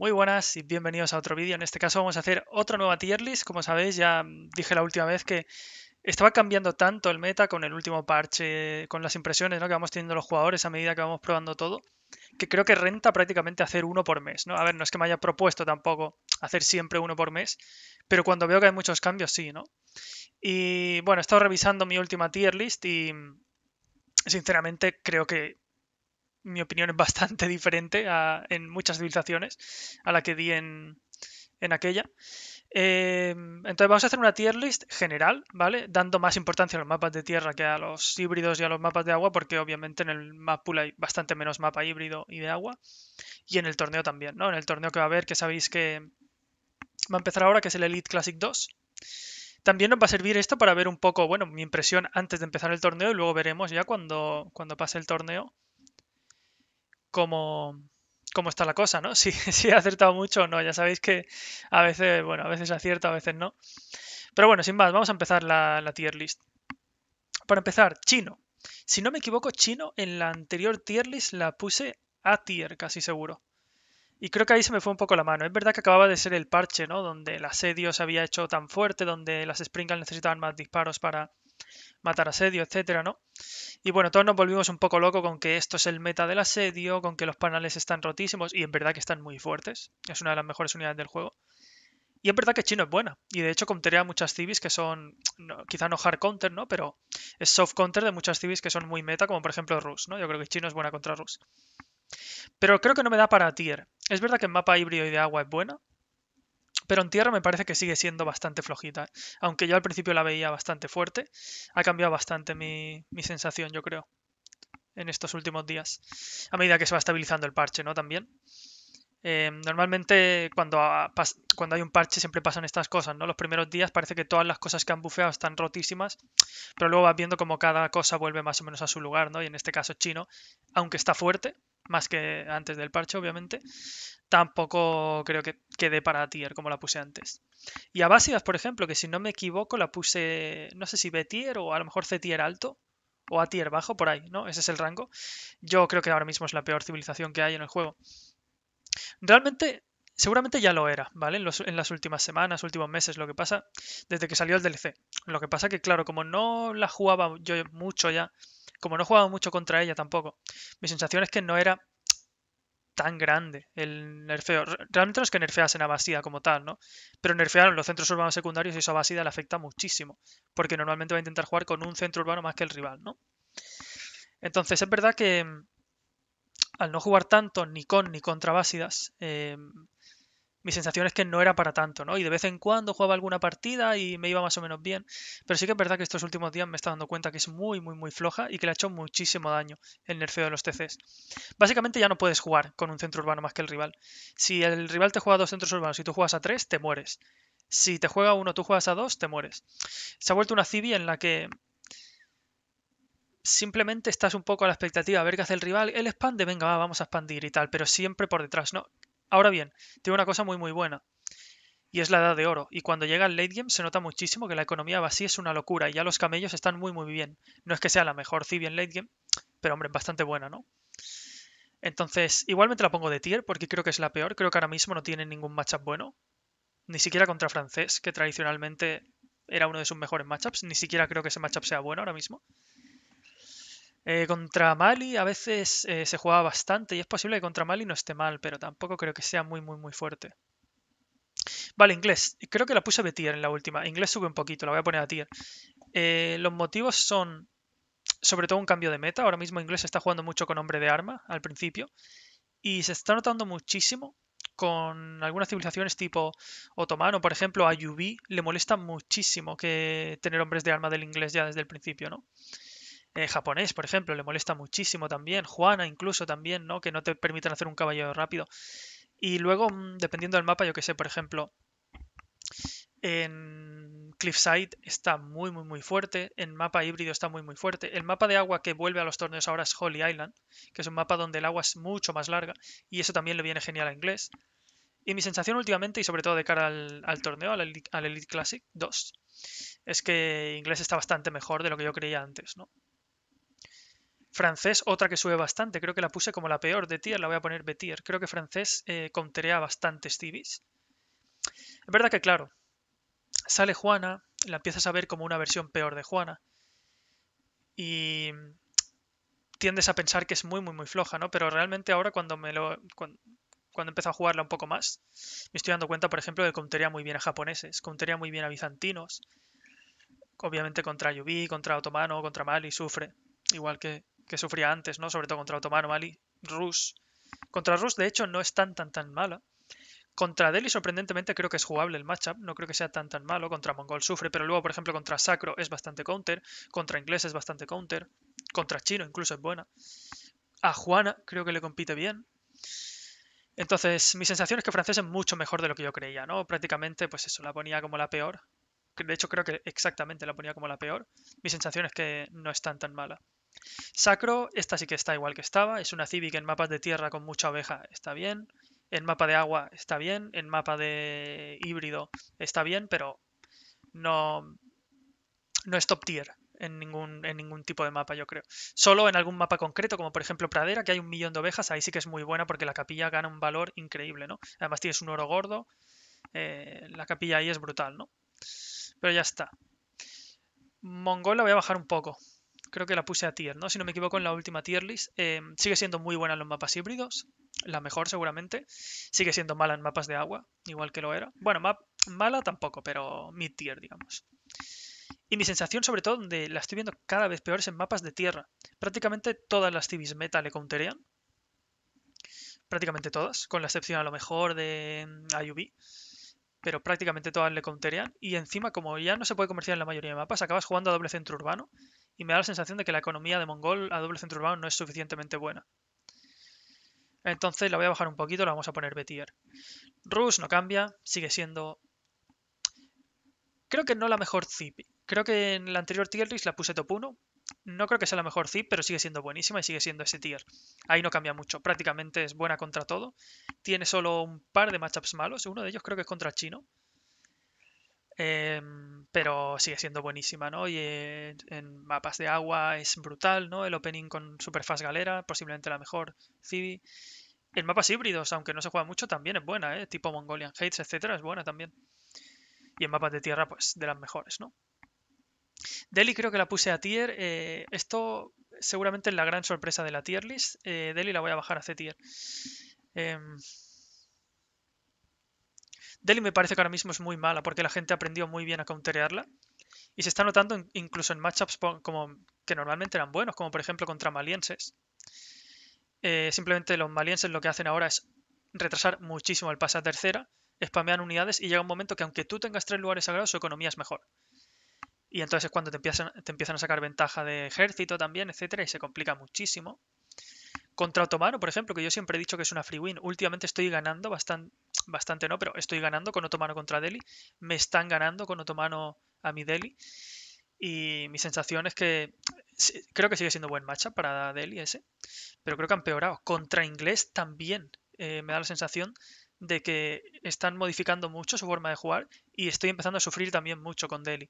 Muy buenas y bienvenidos a otro vídeo. En este caso vamos a hacer otra nueva tier list. Como sabéis, ya dije la última vez que estaba cambiando tanto el meta con el último parche, con las impresiones ¿no? que vamos teniendo los jugadores a medida que vamos probando todo, que creo que renta prácticamente hacer uno por mes. ¿no? A ver, no es que me haya propuesto tampoco hacer siempre uno por mes, pero cuando veo que hay muchos cambios, sí, ¿no? Y bueno, he estado revisando mi última tier list y sinceramente creo que mi opinión es bastante diferente en muchas civilizaciones a la que di en, aquella. Eh, entonces vamos a hacer una tier list general, ¿vale? Dando más importancia a los mapas de tierra que a los híbridos y a los mapas de agua, porque obviamente en el map pool hay bastante menos mapa híbrido y de agua. Y en el torneo también, ¿no? En el torneo que va a haber, que sabéis que va a empezar ahora, que es el Elite Classic 2. También nos va a servir esto para ver un poco, bueno, mi impresión antes de empezar el torneo y luego veremos ya cuando, cuando pase el torneo como cómo está la cosa, ¿no? Si, si he acertado mucho o no. Ya sabéis que a veces, bueno, a veces acierta, a veces no. Pero bueno, sin más, vamos a empezar la, tier list. Para empezar, chino. Si no me equivoco, chino en la anterior tier list la puse a tier, casi seguro. Y creo que ahí se me fue un poco la mano. Es verdad que acababa de ser el parche, ¿no? Donde el asedio se había hecho tan fuerte, donde las Sprinkles necesitaban más disparos para matar asedio, etcétera, ¿no? Y bueno, todos nos volvimos un poco locos con que esto es el meta del asedio, con que los panales están rotísimos y en verdad que están muy fuertes. Es una de las mejores unidades del juego. Y en verdad que Chino es buena. Y de hecho contaría muchas civis que son, quizá no hard counter, ¿no? Pero es soft counter de muchas civis que son muy meta, como por ejemplo Rus, ¿no? Yo creo que Chino es buena contra Rus. Pero creo que no me da para tier. Es verdad que el mapa híbrido y de agua es buena, pero en tierra me parece que sigue siendo bastante flojita. Aunque yo al principio la veía bastante fuerte, ha cambiado bastante mi, mi sensación, yo creo, en estos últimos días. A medida que se va estabilizando el parche, ¿no? También. Em, normalmente cuando, cuando hay un parche siempre pasan estas cosas, ¿no? Los primeros días parece que todas las cosas que han bufeado están rotísimas, pero luego vas viendo como cada cosa vuelve más o menos a su lugar, ¿no? Y en este caso chino, aunque está fuerte, más que antes del parche, obviamente, tampoco creo que quede para tier como la puse antes. Y a básicas, por ejemplo, que si no me equivoco, la puse, no sé si B tier o a lo mejor C tier alto o A tier bajo, por ahí, ¿no? Ese es el rango. Yo creo que ahora mismo es la peor civilización que hay en el juego. Realmente seguramente ya lo era, ¿vale? en, las últimas semanas, últimos meses, lo que pasa, desde que salió el DLC. Lo que pasa que, claro, como no la jugaba yo mucho ya, como no he jugado mucho contra ella tampoco, mi sensación es que no era tan grande el nerfeo. Realmente no es que nerfeasen a Basida como tal, ¿no? Pero nerfearon los centros urbanos secundarios y eso a le afecta muchísimo, porque normalmente va a intentar jugar con un centro urbano más que el rival, ¿no? Entonces es verdad que mm, al no jugar tanto ni con ni contra Basidas... Em, mi sensación es que no era para tanto, ¿no? Y de vez en cuando jugaba alguna partida y me iba más o menos bien. Pero sí que es verdad que estos últimos días me está dando cuenta que es muy, muy, muy floja y que le ha hecho muchísimo daño el nerfeo de los TCs. Básicamente ya no puedes jugar con un centro urbano más que el rival. Si el rival te juega a dos centros urbanos y tú juegas a tres, te mueres. Si te juega uno, tú juegas a dos, te mueres. Se ha vuelto una civi en la que simplemente estás un poco a la expectativa, a ver qué hace el rival, él expande, venga, vamos a expandir y tal, pero siempre por detrás, ¿no? Ahora bien, tiene una cosa muy muy buena. Y es la edad de oro. Y cuando llega el late game se nota muchísimo que la economía vacía es una locura. Y ya los camellos están muy muy bien. No es que sea la mejor Civi en late game, pero hombre, bastante buena, ¿no? Entonces, igualmente la pongo de tier porque creo que es la peor. Creo que ahora mismo no tiene ningún matchup bueno. Ni siquiera contra francés, que tradicionalmente era uno de sus mejores matchups. Ni siquiera creo que ese matchup sea bueno ahora mismo. Eh, contra Mali a veces eh, se jugaba bastante y es posible que contra Mali no esté mal, pero tampoco creo que sea muy, muy, muy fuerte. Vale, inglés. Creo que la puse a tier en la última. Inglés sube un poquito, la voy a poner a tier. Eh, los motivos son sobre todo un cambio de meta. Ahora mismo inglés está jugando mucho con hombre de arma al principio y se está notando muchísimo con algunas civilizaciones tipo otomano, por ejemplo, a le molesta muchísimo que tener hombres de arma del inglés ya desde el principio, ¿no? Eh, japonés, por ejemplo, le molesta muchísimo también, Juana incluso también, ¿no? Que no te permitan hacer un caballo rápido. Y luego, mm, dependiendo del mapa, yo que sé, por ejemplo, en Cliffside está muy, muy, muy fuerte. En mapa híbrido está muy, muy fuerte. El mapa de agua que vuelve a los torneos ahora es Holy Island, que es un mapa donde el agua es mucho más larga. Y eso también le viene genial a inglés. Y mi sensación últimamente, y sobre todo de cara al, torneo, al Elite Classic 2, es que inglés está bastante mejor de lo que yo creía antes, ¿no? Francés, otra que sube bastante. Creo que la puse como la peor de tier. La voy a poner B tier. Creo que francés eh, bastantes tibis Es verdad que, claro, sale Juana, la empiezas a ver como una versión peor de Juana. Y tiendes a pensar que es muy, muy, muy floja, ¿no? Pero realmente ahora cuando me lo... Cuando, empiezo a jugarla un poco más, me estoy dando cuenta, por ejemplo, de que contería muy bien a japoneses, contería muy bien a bizantinos, obviamente contra Yubi, contra Otomano, contra Mali, sufre, igual que, que sufría antes, ¿no? Sobre todo contra Otomano, Mali, Rus. Contra Rus, de hecho, no es tan, tan, tan mala. Contra Delhi, sorprendentemente, creo que es jugable el matchup. No creo que sea tan, tan malo. Contra Mongol sufre, pero luego, por ejemplo, contra Sacro es bastante counter. Contra Inglés es bastante counter. Contra Chino incluso es buena. A Juana creo que le compite bien. Entonces, mis sensaciones es que francés es mucho mejor de lo que yo creía, ¿no? Prácticamente, pues eso, la ponía como la peor. De hecho, creo que exactamente la ponía como la peor. Mis sensación es que no es tan tan mala. Sacro, esta sí que está igual que estaba. Es una Civic en mapas de tierra con mucha oveja, está bien. En mapa de agua está bien. En mapa de híbrido está bien, pero no, no es top tier en ningún, en ningún tipo de mapa, yo creo. Solo en algún mapa concreto, como por ejemplo Pradera, que hay un millón de ovejas, ahí sí que es muy buena porque la capilla gana un valor increíble, ¿no? Además tienes un oro gordo, eh, la capilla ahí es brutal, ¿no? Pero ya está. Mongol la voy a bajar un poco, creo que la puse a tier, ¿no? Si no me equivoco, en la última tier list. Em, sigue siendo muy buena en los mapas híbridos, la mejor seguramente. Sigue siendo mala en mapas de agua, igual que lo era. Bueno, mala tampoco, pero mid tier, digamos. Y mi sensación, sobre todo, donde la estoy viendo cada vez peor, es en mapas de tierra. Prácticamente todas las civis meta le counterean. Prácticamente todas, con la excepción a lo mejor de mm, IUB pero prácticamente todas le counterean. Y encima, como ya no se puede comerciar en la mayoría de mapas, acabas jugando a doble centro urbano, y me da la sensación de que la economía de Mongol a doble centro urbano no es suficientemente buena. Entonces la voy a bajar un poquito, la vamos a poner Betier. Rus no cambia, sigue siendo... Creo que no la mejor zip. Creo que en la anterior tier la puse top 1. No creo que sea la mejor zip, pero sigue siendo buenísima y sigue siendo ese tier. Ahí no cambia mucho, prácticamente es buena contra todo. Tiene solo un par de matchups malos, uno de ellos creo que es contra Chino. Em, pero sigue siendo buenísima, ¿no? Y eh, en, mapas de agua es brutal, ¿no? El opening con Superfast Galera, posiblemente la mejor Civi. En mapas híbridos, aunque no se juega mucho, también es buena, ¿eh? Tipo Mongolian Hates, etcétera, es buena también. Y en mapas de tierra, pues de las mejores, ¿no? Delhi creo que la puse a tier. Eh, esto seguramente es la gran sorpresa de la tier list. Eh, Delhi la voy a bajar a C tier. Em, Delhi me parece que ahora mismo es muy mala porque la gente aprendió muy bien a counterearla. Y se está notando incluso en matchups como que normalmente eran buenos, como por ejemplo contra malienses. Eh, simplemente los malienses lo que hacen ahora es retrasar muchísimo el pase a tercera, spamean unidades y llega un momento que aunque tú tengas tres lugares sagrados, su economía es mejor. Y entonces es cuando te empiezan, te empiezan a sacar ventaja de ejército también, etcétera, y se complica muchísimo. Contra Otomano, por ejemplo, que yo siempre he dicho que es una free win, últimamente estoy ganando bastante, bastante no, pero estoy ganando con Otomano contra Delhi, me están ganando con Otomano a mi Delhi y mi sensación es que creo que sigue siendo buen matchup para Delhi ese, pero creo que han empeorado. Contra Inglés también eh, me da la sensación de que están modificando mucho su forma de jugar y estoy empezando a sufrir también mucho con Delhi.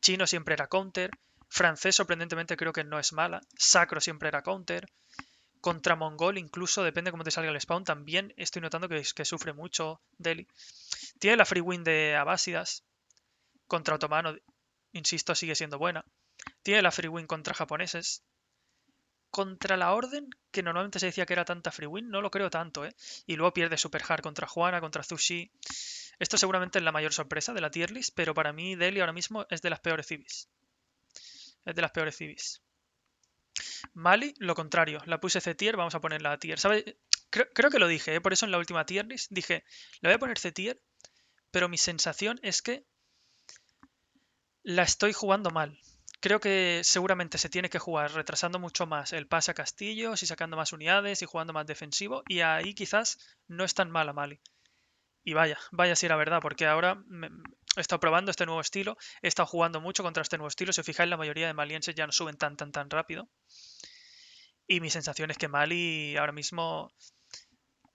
Chino siempre era counter, francés sorprendentemente creo que no es mala, Sacro siempre era counter, contra Mongol incluso, depende cómo te salga el spawn, también estoy notando que, que sufre mucho Deli. Tiene la free win de Abásidas. Contra Otomano, insisto, sigue siendo buena. Tiene la free win contra japoneses. Contra la Orden, que normalmente se decía que era tanta free win, no lo creo tanto, ¿eh? Y luego pierde Super Hard contra Juana, contra Zushi. Esto seguramente es la mayor sorpresa de la tier list, pero para mí Deli ahora mismo es de las peores civis. Es de las peores civis. Mali, lo contrario. La puse C-Tier, vamos a ponerla a tier. ¿Sabe? Creo, que lo dije, ¿eh? por eso en la última tier dije, la voy a poner C-Tier, pero mi sensación es que la estoy jugando mal. Creo que seguramente se tiene que jugar retrasando mucho más el pase a castillos y sacando más unidades y jugando más defensivo. Y ahí quizás no es tan mala Mali. Y vaya, vaya si era verdad, porque ahora me, he estado probando este nuevo estilo, he estado jugando mucho contra este nuevo estilo. Si os fijáis, la mayoría de malienses ya no suben tan, tan, tan rápido. Y mi sensación es que Mali ahora mismo.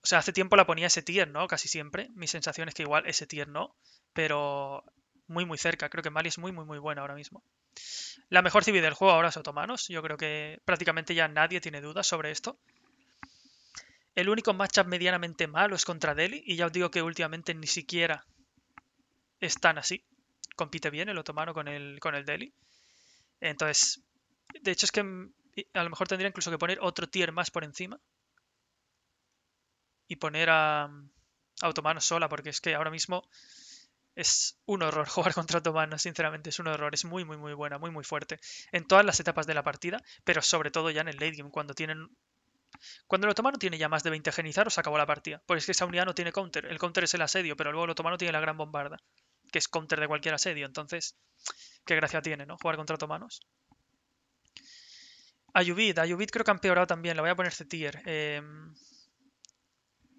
O sea, hace tiempo la ponía ese tier, ¿no? Casi siempre. Mi sensación es que igual ese tier no. Pero muy, muy cerca. Creo que Mali es muy, muy, muy buena ahora mismo. La mejor civil del juego ahora es Otomanos. Yo creo que prácticamente ya nadie tiene dudas sobre esto. El único matchup medianamente malo es contra Delhi. Y ya os digo que últimamente ni siquiera están así. Compite bien el otomano con el, con el Delhi. Entonces, de hecho es que a lo mejor tendría incluso que poner otro tier más por encima. Y poner a, otomano sola, porque es que ahora mismo es un horror jugar contra Otomano, sinceramente, es un horror. Es muy, muy, muy buena, muy, muy fuerte. En todas las etapas de la partida, pero sobre todo ya en el late game, cuando tienen. Cuando el otomano tiene ya más de 20 genizaros, acabó la partida. Porque es que esa unidad no tiene counter. El counter es el asedio, pero luego el otomano tiene la gran bombarda que es counter de cualquier asedio. Entonces, qué gracia tiene, ¿no? Jugar contra otomanos. Ayubid, Ayubid creo que ha empeorado también, la voy a poner C-tier. Em,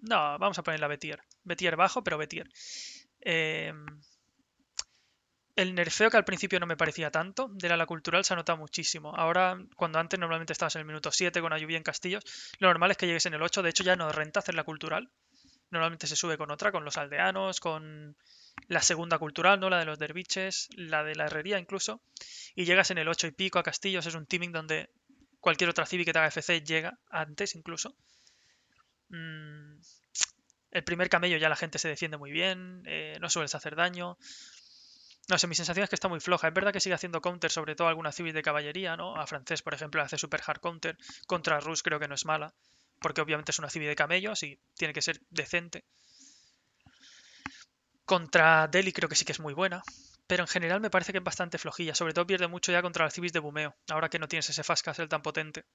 no, vamos a ponerla B-tier. B-tier bajo, pero B-tier. Em, el nerfeo que al principio no me parecía tanto, de la ala cultural se ha notado muchísimo. Ahora, cuando antes normalmente estabas en el minuto 7 con Ayubid en Castillos, lo normal es que llegues en el 8, de hecho ya no renta hacer la cultural. Normalmente se sube con otra, con los aldeanos, con la segunda cultural, ¿no? La de los derviches, la de la herrería incluso, y llegas en el 8 y pico a Castillos, es un teaming donde cualquier otra civi que te haga FC llega antes incluso. Mm, el primer camello ya la gente se defiende muy bien, eh, no sueles hacer daño. No sé, mi sensación es que está muy floja. Es verdad que sigue haciendo counter, sobre todo alguna civil de caballería, ¿no? A francés, por ejemplo, hace super hard counter. Contra Rus creo que no es mala, porque obviamente es una civil de camellos y tiene que ser decente. Contra Delhi creo que sí que es muy buena, pero en general me parece que es bastante flojilla. Sobre todo pierde mucho ya contra las civis de Bumeo, ahora que no tienes ese Fast Castle tan potente.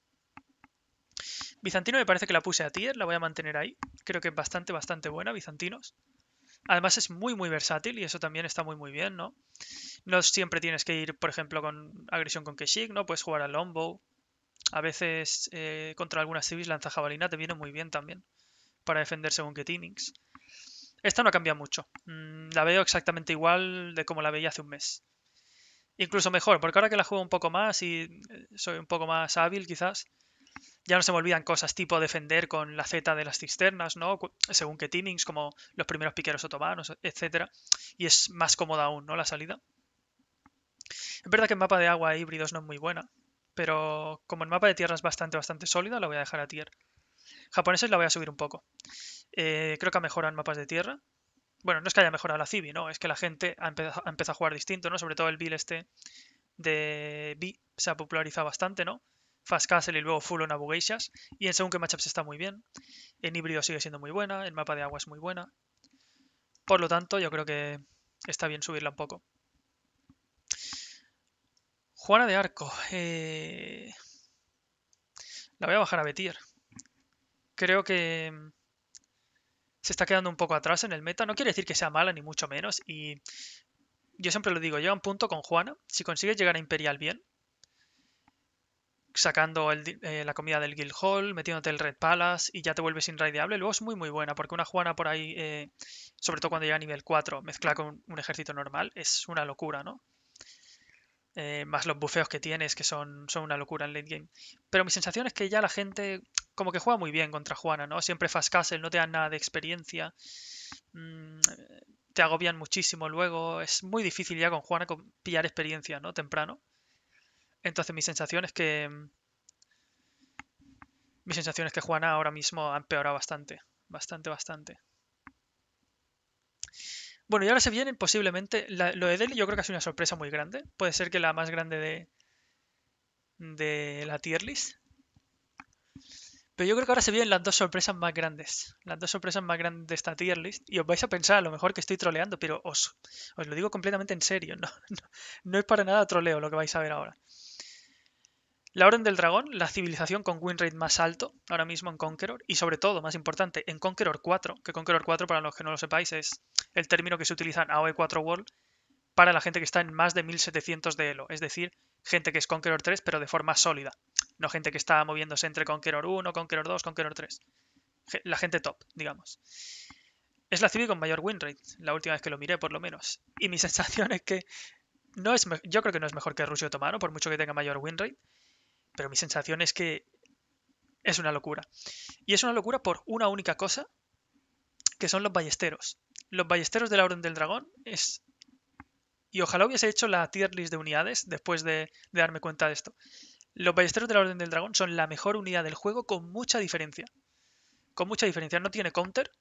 Bizantino me parece que la puse a tier, la voy a mantener ahí. Creo que es bastante, bastante buena, Bizantinos. Además es muy, muy versátil y eso también está muy, muy bien, ¿no? No siempre tienes que ir, por ejemplo, con agresión con Keshik, ¿no? Puedes jugar al Longbow. A veces eh, contra algunas civis lanza jabalina, te viene muy bien también para defender según qué teamings. Esta no ha cambiado mucho. Mm, la veo exactamente igual de como la veía hace un mes. Incluso mejor, porque ahora que la juego un poco más y eh, soy un poco más hábil quizás, ya no se me olvidan cosas tipo defender con la Z de las cisternas, ¿no? Según que timings, como los primeros piqueros otomanos, etc. Y es más cómoda aún, ¿no? La salida. Es verdad que el mapa de agua híbridos no es muy buena, pero como el mapa de tierra es bastante, bastante sólido, la voy a dejar a tier. Japoneses la voy a subir un poco. Eh, creo que ha mejoran mapas de tierra. Bueno, no es que haya mejorado la Civi, ¿no? Es que la gente ha empezado, a jugar distinto, ¿no? Sobre todo el bill este de B se ha popularizado bastante, ¿no? Fast Castle y luego Full on Abugeishas. Y en según que matchups está muy bien. En híbrido sigue siendo muy buena, el mapa de agua es muy buena. Por lo tanto, yo creo que está bien subirla un poco. Juana de Arco. Eh, la voy a bajar a Betir creo que mm, se está quedando un poco atrás en el meta. No quiere decir que sea mala, ni mucho menos. Y yo siempre lo digo, llega un punto con Juana. Si consigues llegar a Imperial bien, sacando eh, la comida del Guild Hall, metiéndote el Red Palace y ya te vuelves inraideable, luego es muy muy buena, porque una Juana por ahí, eh, sobre todo cuando llega a nivel 4, mezcla con un ejército normal, es una locura, ¿no? Eh, más los bufeos que tienes, que son, son una locura en late game. Pero mi sensación es que ya la gente como que juega muy bien contra Juana, ¿no? Siempre Fast Castle, no te dan nada de experiencia, mm, eh, te agobian muchísimo luego, es muy difícil ya con Juana pillar experiencia, ¿no? Temprano. Entonces mi sensación es que... Mm, mi sensación es que Juana ahora mismo ha empeorado bastante, bastante, bastante. Bueno, y ahora se vienen posiblemente. lo de Delhi yo creo que es una sorpresa muy grande. Puede ser que la más grande de, de la tier list. Pero yo creo que ahora se vienen las dos sorpresas más grandes. Las dos sorpresas más grandes de esta tier list. Y os vais a pensar, a lo mejor que estoy troleando, pero os, os lo digo completamente en serio. No, no, no es para nada troleo lo que vais a ver ahora. La Orden del Dragón, la civilización con winrate más alto ahora mismo en Conqueror, y sobre todo, más importante, en Conqueror 4, que Conqueror 4, para los que no lo sepáis, es el término que se utiliza en AOE4 World para la gente que está en más de 1700 de Elo, es decir, gente que es Conqueror 3, pero de forma sólida, no gente que está moviéndose entre Conqueror 1, Conqueror 2, Conqueror 3. La gente top, digamos. Es la civil con mayor winrate, la última vez que lo miré, por lo menos. Y mi sensación es que no es, yo creo que no es mejor que Rusio Otomano, por mucho que tenga mayor winrate pero mi sensación es que es una locura. Y es una locura por una única cosa, que son los ballesteros. Los ballesteros de la Orden del Dragón es... Y ojalá hubiese hecho la tier list de unidades después de, darme cuenta de esto. Los ballesteros de la Orden del Dragón son la mejor unidad del juego con mucha diferencia. Con mucha diferencia. No tiene counter.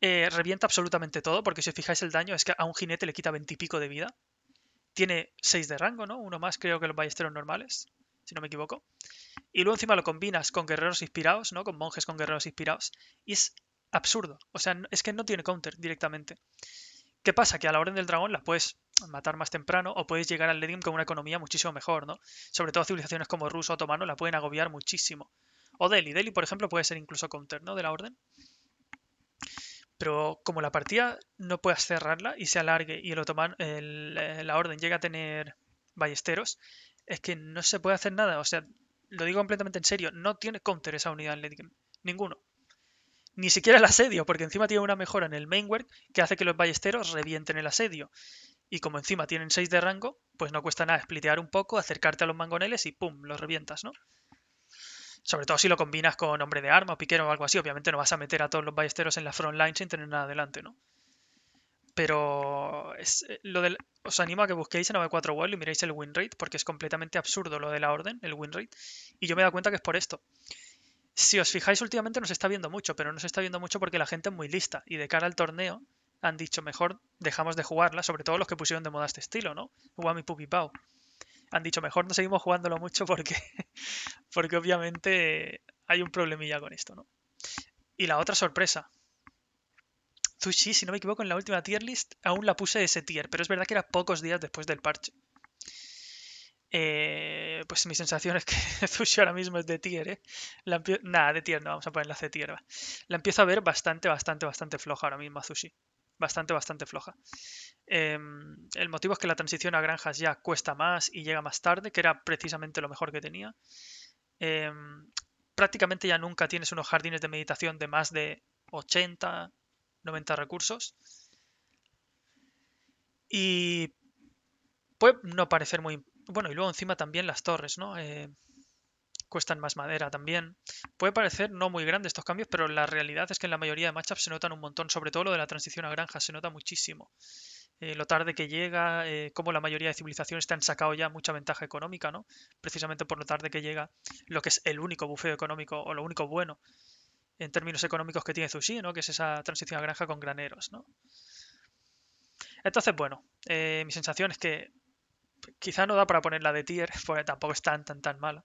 Eh, revienta absolutamente todo, porque si os fijáis el daño es que a un jinete le quita 20 pico de vida. Tiene 6 de rango, ¿no? Uno más creo que los ballesteros normales si no me equivoco. Y luego encima lo combinas con guerreros inspirados, ¿no? Con monjes con guerreros inspirados. Y es absurdo. O sea, es que no tiene counter directamente. ¿Qué pasa? Que a la Orden del Dragón la puedes matar más temprano o puedes llegar al Ledim con una economía muchísimo mejor, ¿no? Sobre todo civilizaciones como ruso, otomano, la pueden agobiar muchísimo. O Delhi. Delhi, por ejemplo, puede ser incluso counter, ¿no? De la Orden. Pero como la partida no puedas cerrarla y se alargue y el otomano, eh, la Orden llega a tener ballesteros, es que no se puede hacer nada. O sea, lo digo completamente en serio, no tiene counter esa unidad en Ninguno. Ni siquiera el asedio, porque encima tiene una mejora en el mainwork que hace que los ballesteros revienten el asedio. Y como encima tienen 6 de rango, pues no cuesta nada splitear un poco, acercarte a los mangoneles y ¡pum! los revientas, ¿no? Sobre todo si lo combinas con hombre de arma o piquero o algo así. Obviamente no vas a meter a todos los ballesteros en la front line sin tener nada adelante, ¿no? pero es, eh, lo del, os animo a que busquéis en AV4 World y miréis el win rate, porque es completamente absurdo lo de la orden, el win rate, y yo me he dado cuenta que es por esto. Si os fijáis últimamente nos está viendo mucho, pero no se está viendo mucho porque la gente es muy lista y de cara al torneo han dicho mejor dejamos de jugarla, sobre todo los que pusieron de moda este estilo, ¿no? Wami Pupi Pau. Han dicho mejor no seguimos jugándolo mucho porque, porque obviamente hay un problemilla con esto, ¿no? Y la otra sorpresa, Zushi, si no me equivoco, en la última tier list aún la puse de ese tier, pero es verdad que era pocos días después del parche. Eh, pues mi sensación es que Zushi ahora mismo es de tier, ¿eh? Nada, de tier no, vamos a ponerla de tier. La empiezo a ver bastante, bastante, bastante floja ahora mismo Zushi. Bastante, bastante floja. Em, el motivo es que la transición a granjas ya cuesta más y llega más tarde, que era precisamente lo mejor que tenía. Em, prácticamente ya nunca tienes unos jardines de meditación de más de 80, 90 recursos. Y puede no parecer muy... Bueno, y luego encima también las torres, ¿no? Eh, cuestan más madera también. Puede parecer no muy grande estos cambios, pero la realidad es que en la mayoría de matchups se notan un montón, sobre todo lo de la transición a granja, se nota muchísimo. Eh, lo tarde que llega, eh, como la mayoría de civilizaciones te han sacado ya mucha ventaja económica, ¿no? Precisamente por lo tarde que llega, lo que es el único bufeo económico o lo único bueno en términos económicos que tiene Sushi, ¿no? que es esa transición a granja con graneros. ¿no? Entonces, bueno, eh, mi sensación es que quizá no da para ponerla de tier, porque tampoco es tan, tan, tan mala.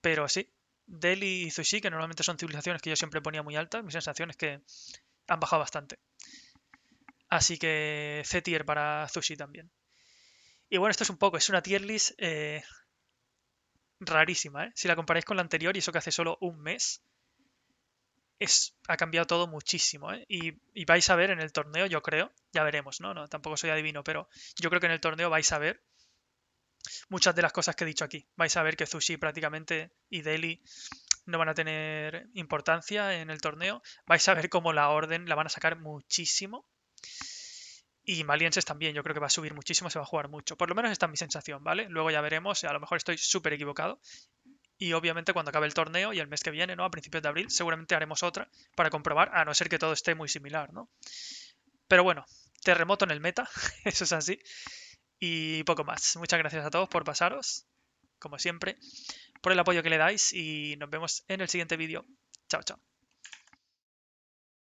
Pero sí, Delhi y Zushi que normalmente son civilizaciones que yo siempre ponía muy altas, mi sensación es que han bajado bastante. Así que C tier para Zushi también. Y bueno, esto es un poco, es una tier list eh, rarísima. ¿eh? Si la comparáis con la anterior y eso que hace solo un mes, ha cambiado todo muchísimo. ¿eh? Y, vais a ver en el torneo, yo creo, ya veremos, ¿no? ¿no? Tampoco soy adivino, pero yo creo que en el torneo vais a ver muchas de las cosas que he dicho aquí. Vais a ver que sushi prácticamente y deli no van a tener importancia en el torneo. Vais a ver cómo la orden la van a sacar muchísimo. Y Malienses también, yo creo que va a subir muchísimo, se va a jugar mucho. Por lo menos esta es mi sensación, ¿vale? Luego ya veremos, a lo mejor estoy súper equivocado y obviamente cuando acabe el torneo y el mes que viene, ¿no? A principios de abril, seguramente haremos otra para comprobar, a no ser que todo esté muy similar, ¿no? Pero bueno, terremoto en el meta, eso es así. Y poco más. Muchas gracias a todos por pasaros, como siempre, por el apoyo que le dais y nos vemos en el siguiente vídeo. Chao, chao.